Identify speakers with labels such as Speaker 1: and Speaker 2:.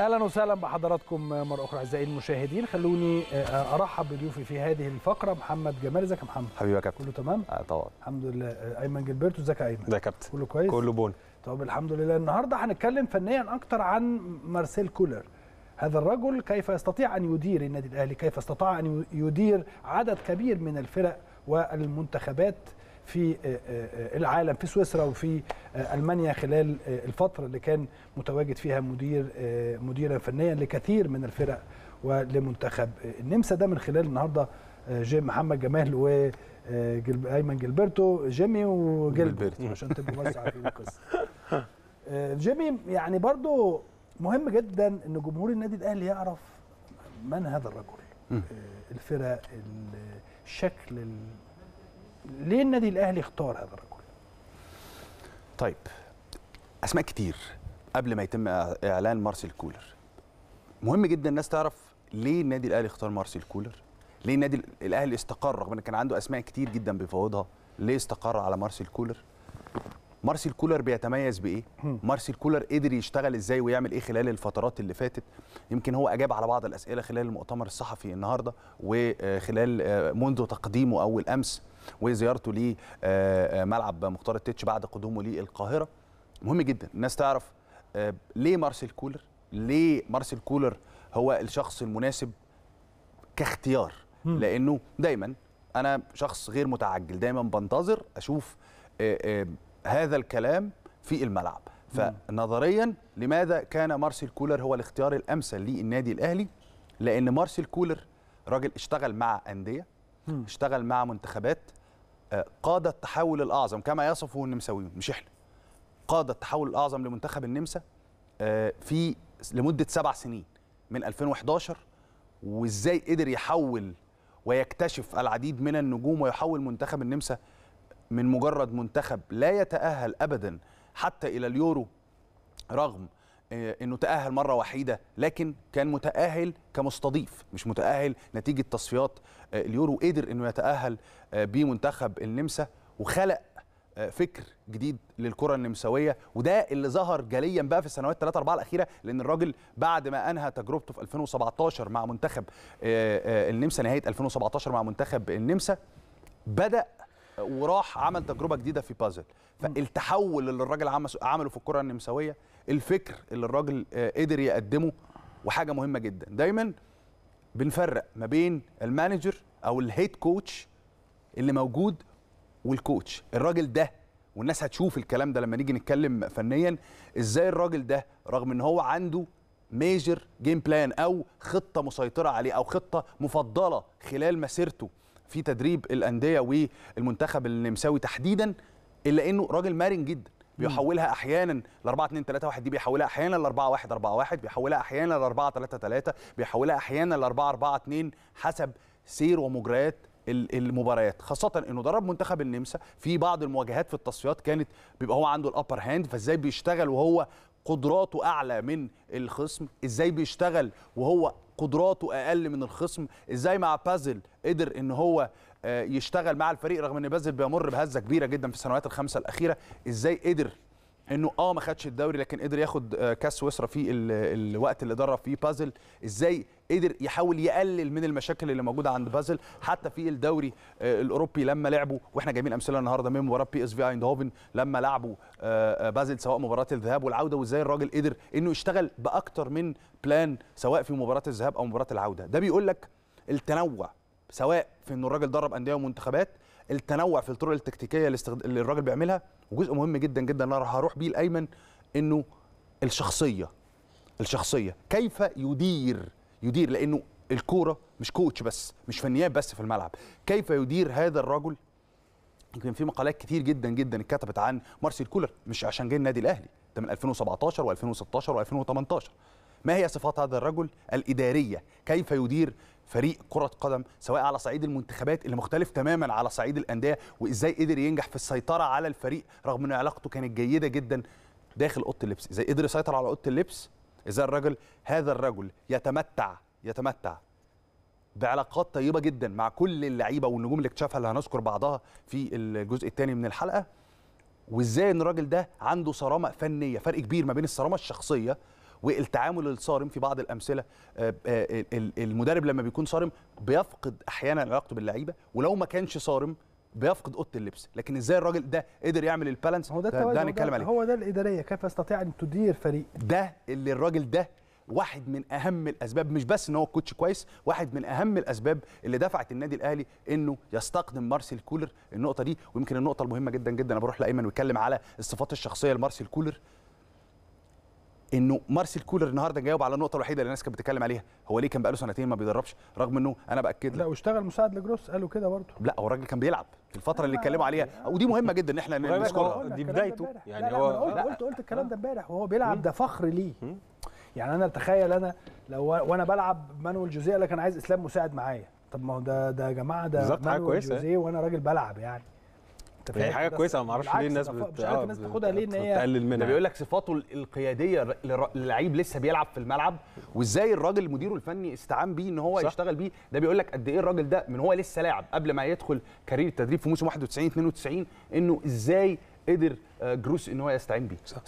Speaker 1: اهلا وسهلا بحضراتكم مره اخرى اعزائي المشاهدين خلوني آه، ارحب بضيوفي في هذه الفقره محمد جمال ازيك يا محمد حبيبي يا كابتن كله تمام آه طبعا الحمد لله آه، ايمن جلبرتو ازيك يا ايمن ازيك يا كابتن كله كويس كله بون طب الحمد لله النهارده هنتكلم فنيا اكتر عن مارسيل كولر هذا الرجل كيف يستطيع ان يدير النادي الاهلي كيف استطاع ان يدير عدد كبير من الفرق والمنتخبات في آه، آه، آه، العالم في سويسرا وفي المانيا خلال الفتره اللي كان متواجد فيها مدير مديرا فنيا لكثير من الفرق ولمنتخب النمسا ده من خلال النهارده جيم محمد جمال و جلب... ايمن جلبرتو جيمي وجلبرتو عشان تبقوا بس عارفين القصه جيمي يعني برضو مهم جدا ان جمهور النادي الاهلي يعرف من هذا الرجل الفرق الشكل ليه النادي الاهلي اختار هذا الرجل
Speaker 2: طيب اسماء كتير قبل ما يتم اعلان مارسيل كولر مهم جدا الناس تعرف ليه النادي الاهلي اختار مارسيل كولر ليه النادي الاهلي استقر رغم ان كان عنده اسماء كتير جدا بيفاوضها ليه استقر على مارسيل كولر مارسيل كولر بيتميز بايه مارسيل كولر قدر يشتغل ازاي ويعمل ايه خلال الفترات اللي فاتت يمكن هو اجاب على بعض الاسئله خلال المؤتمر الصحفي النهارده وخلال آه، منذ تقديمه اول امس وزيارته لملعب آه، آه، مختار التتش بعد قدومه للقاهره مهم جدا الناس تعرف ليه مارسيل كولر ليه مارسيل كولر هو الشخص المناسب كاختيار لانه دايما انا شخص غير متعجل دايما بنتظر اشوف هذا الكلام في الملعب فنظريا لماذا كان مارسيل كولر هو الاختيار الامثل للنادي الاهلي لان مارسيل كولر راجل اشتغل مع انديه اشتغل مع منتخبات آه، قاد التحول الاعظم كما يصفه النمساويون مش احنا قاد التحول الاعظم لمنتخب النمسا آه، في لمده سبع سنين من 2011 وازاي قدر يحول ويكتشف العديد من النجوم ويحول منتخب النمسا من مجرد منتخب لا يتأهل أبدا حتى إلى اليورو رغم آه، انه تاهل مره وحيده لكن كان متاهل كمستضيف مش متاهل نتيجه تصفيات آه، اليورو قدر انه يتاهل آه، بمنتخب النمسا وخلق فكر جديد للكره النمساويه وده اللي ظهر جليا بقى في السنوات 3 4 الاخيره لان الراجل بعد ما انهى تجربته في 2017 مع منتخب النمسا نهايه 2017 مع منتخب النمسا بدا وراح عمل تجربه جديده في بازل فالتحول اللي الراجل عمله في الكره النمساويه الفكر اللي الراجل آه، قدر يقدمه وحاجه مهمه جدا دايما بنفرق ما بين المانجر او الهيد كوتش اللي موجود والكوتش الراجل ده والناس هتشوف الكلام ده لما نيجي نتكلم فنيا ازاي الراجل ده رغم ان هو عنده ميجر جيم بلان او خطه مسيطره عليه او خطه مفضله خلال مسيرته في تدريب الانديه والمنتخب النمساوي تحديدا الا انه راجل مرن جدا بيحولها احيانا ل 4 2 3 1 دي بيحولها احيانا ل 4 1 4 1 بيحولها احيانا ل 4 3 3 بيحولها احيانا ل 4 4 2 حسب سير ومجريات المباريات خاصة انه درب منتخب النمسا في بعض المواجهات في التصفيات كانت بيبقى هو عنده الابر هاند فازاي بيشتغل وهو قدراته اعلى من الخصم ازاي بيشتغل وهو قدراته اقل من الخصم ازاي مع بازل قدر ان هو آه، يشتغل مع الفريق رغم ان بازل بيمر بهزه كبيره جدا في السنوات الخمسه الاخيره ازاي قدر انه اه ما خدش الدوري لكن قدر ياخد آه، كاس سويسرا في الوقت اللي درب فيه بازل ازاي قدر يحاول يقلل من المشاكل اللي موجوده عند بازل حتى في الدوري آه، الاوروبي لما لعبوا واحنا جايبين امثله النهارده من مباراه بي اس في ايندهوفن لما لعبوا آه، بازل سواء مباراه الذهاب والعوده وازاي الراجل قدر انه يشتغل باكتر من بلان سواء في مباراه الذهاب او مباراه العوده ده بيقول لك التنوع سواء في انه الراجل درب انديه ومنتخبات التنوع في الطرق التكتيكيه اللي الراجل بيعملها وجزء مهم جدا جدا انا هروح بيه الايمن انه الشخصيه الشخصيه كيف يدير يدير لانه الكوره مش كوتش بس مش فنيات بس في الملعب كيف يدير هذا الرجل يمكن في مقالات كتير جدا جدا اتكتبت عن مارسيل كولر مش عشان جه النادي الاهلي ده من 2017 و2016 و2018 ما هي صفات هذا الرجل الاداريه كيف يدير فريق كره قدم سواء على صعيد المنتخبات اللي مختلف تماما على صعيد الانديه وازاي قدر ينجح في السيطره على الفريق رغم ان علاقته كانت جيده جدا داخل اوضه اللبس ازاي قدر يسيطر على اوضه اللبس ازاي الراجل هذا الرجل يتمتع يتمتع بعلاقات طيبه جدا مع كل اللعيبه والنجوم اللي اكتشفها اللي هنذكر بعضها في الجزء الثاني من الحلقه وازاي ان الراجل ده عنده صرامه فنيه فرق كبير ما بين الصرامه الشخصيه والتعامل الصارم في بعض الامثله آه، آه، المدرب لما بيكون صارم بيفقد احيانا علاقته باللعيبه ولو ما كانش صارم بيفقد اوضه اللبس لكن ازاي الراجل ده قدر يعمل البالانس هو ده, ده, ده نتكلم عليه
Speaker 1: هو ده الاداريه كيف يستطيع ان تدير فريق ده اللي الراجل ده
Speaker 2: واحد من اهم الاسباب مش بس ان هو كوتش كويس واحد من اهم الاسباب اللي دفعت النادي الاهلي انه يستقدم مارسيل كولر النقطه دي ويمكن النقطه المهمه جدا جدا انا بروح لايمن واتكلم على الصفات الشخصيه لمارسيل كولر انه مارسيل كولر النهارده جاوب على النقطه الوحيده اللي الناس كانت بتتكلم عليها هو ليه كان بقاله سنتين ما بيدربش رغم انه انا باكد لا واشتغل مساعد لجروس قالوا كده برضه لا هو الراجل كان بيلعب في الفتره اللي اتكلموا عليها ودي مهمه جدا ان احنا نذكرها دي بدايته يعني هو قلت, قلت قلت
Speaker 1: قلت الكلام ده امبارح وهو بيلعب ده فخر ليه يعني انا اتخيل انا لو وانا بلعب مانويل جوزيه لك انا عايز اسلام مساعد معايا طب ما هو ده ده يا جماعه ده مانويل جوزيه وانا راجل بلعب يعني فهي حاجه كويسه ما اعرفش ليه الناس بت... مش عارف آه، الناس تاخدها ليه ان هي تقلل منها يعني
Speaker 2: بيقول لك صفاته القياديه للعيب لسه بيلعب في الملعب وازاي الراجل مديره الفني استعان بيه ان هو صح. يشتغل بيه ده بيقول لك قد ايه الراجل ده من هو لسه لاعب قبل ما يدخل كارير التدريب في موسم 91 92 انه ازاي قدر آه، جروس ان هو يستعين بيه